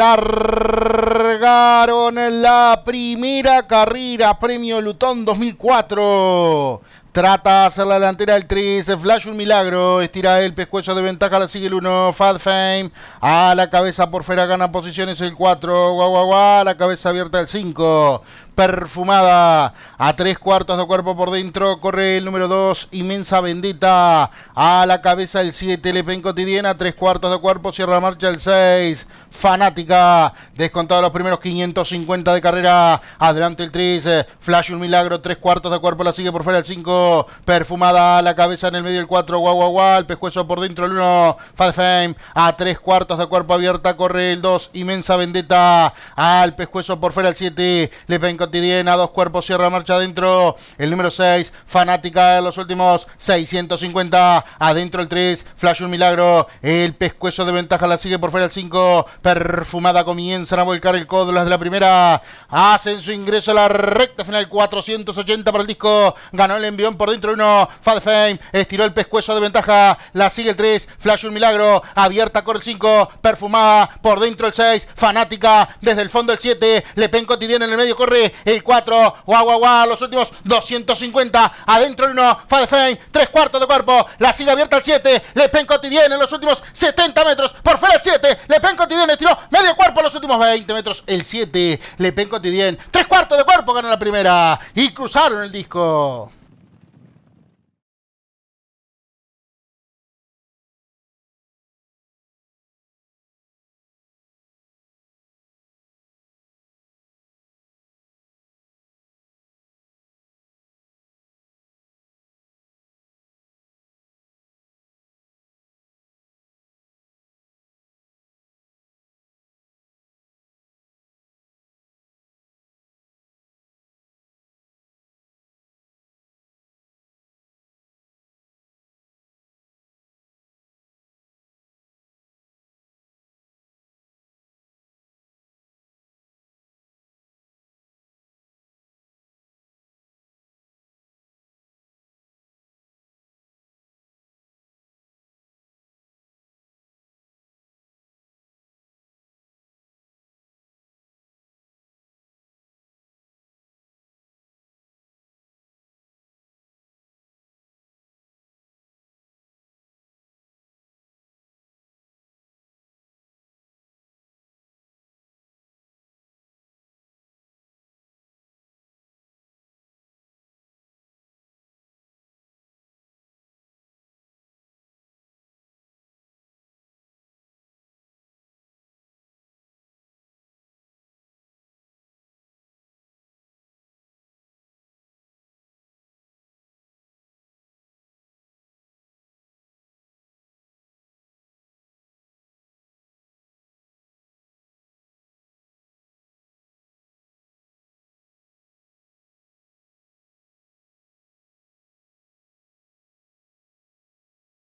largaron la primera carrera, Premio Lutón 2004. Trata hacer la delantera el 3, Flash un milagro, estira el pescuezo de ventaja, la sigue el 1, Fat Fame, a la cabeza por fuera gana posiciones el 4, guau guau la cabeza abierta el 5, perfumada. A tres cuartos de cuerpo por dentro corre el número 2, Inmensa vendetta A la cabeza el 7, ven Cotidiana. Tres cuartos de cuerpo, cierra marcha el 6, Fanática. Descontado los primeros 550 de carrera. Adelante el 3, eh, Flash un milagro. Tres cuartos de cuerpo, la sigue por fuera el 5, perfumada. A la cabeza en el medio el 4, guau guau guau. El pescuezo por dentro el 1, fast Fame. A tres cuartos de cuerpo abierta corre el 2, Inmensa Vendetta. Al pescuezo por fuera el 7, le Cotidiana cotidiana, dos cuerpos, cierra marcha adentro. El número 6, fanática de los últimos 650. Adentro el 3, Flash un milagro. El pescuezo de ventaja la sigue por fuera el 5. Perfumada comienzan a volcar el codo las de la primera. Hacen su ingreso a la recta final 480 para el disco. Ganó el envión por dentro 1. Fad Fame estiró el pescuezo de ventaja. La sigue el 3. Flash un milagro. Abierta con el 5. Perfumada por dentro el 6. Fanática desde el fondo el 7. Le pen cotidiana en el medio. Corre el 4, guau, guau, guau, los últimos 250, adentro el 1, Fadfein, 3 cuartos de cuerpo, la sigue abierta al 7, Le Pen Cotidien en los últimos 70 metros, por fuera el 7, Le Pen Cotidien estiró medio cuerpo en los últimos 20 metros, el 7, Le Pen Cotidien, 3 cuartos de cuerpo gana la primera y cruzaron el disco.